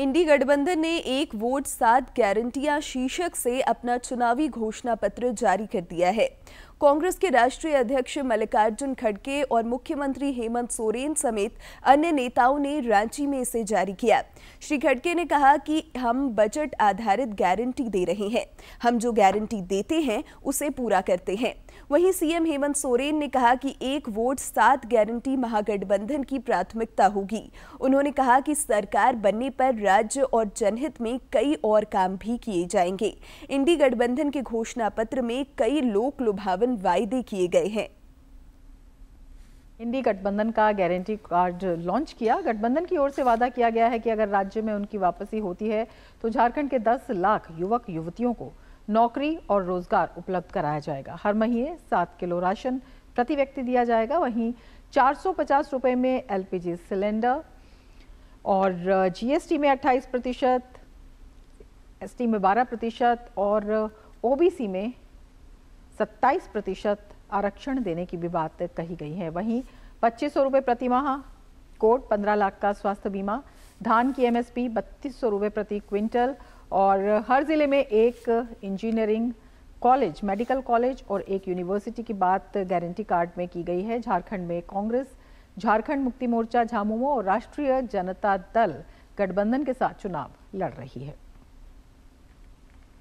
इंडी गठबंधन ने एक वोट सात गारंटियां शीर्षक से अपना चुनावी घोषणा पत्र जारी कर दिया है कांग्रेस के राष्ट्रीय अध्यक्ष मल्लिकार्जुन खड़गे और मुख्यमंत्री हेमंत सोरेन समेत अन्य नेताओं ने रांची में इसे जारी किया श्री खड़गे ने कहा कि हम बजट आधारित गारंटी दे रहे हैं हम जो गारंटी देते हैं उसे पूरा करते हैं वहीं सीएम हेमंत सोरेन ने कहा कि एक वोट सात गारंटी महागठबंधन की प्राथमिकता होगी उन्होंने कहा कि सरकार बनने पर राज्य और जनहित में कई और काम भी किए जाएंगे इंडी गठबंधन के घोषणा पत्र में कई लोक लुभावन बावन वायदे किए गए हैं हिंदी गठबंधन का गारंटी कार्ड लॉन्च किया गठबंधन की ओर से वादा किया गया है कि अगर राज्य में उनकी वापसी होती है तो झारखंड के 10 लाख युवक युवतियों को नौकरी और रोजगार उपलब्ध कराया जाएगा हर महीने सात किलो राशन प्रति व्यक्ति दिया जाएगा वहीं 450 रुपए में एलपीजी सिलेंडर और जीएसटी में 28 प्रतिशत एस में 12 प्रतिशत और ओबीसी में सत्ताईस प्रतिशत आरक्षण देने की भी बात कही गई है वहीं पच्चीस सौ रुपये प्रतिमाह कोट पंद्रह लाख का स्वास्थ्य बीमा धान की एमएसपी बत्तीस सौ रुपये प्रति क्विंटल और हर ज़िले में एक इंजीनियरिंग कॉलेज मेडिकल कॉलेज और एक यूनिवर्सिटी की बात गारंटी कार्ड में की गई है झारखंड में कांग्रेस झारखंड मुक्ति मोर्चा झामुमो और राष्ट्रीय जनता दल गठबंधन के साथ चुनाव लड़ रही है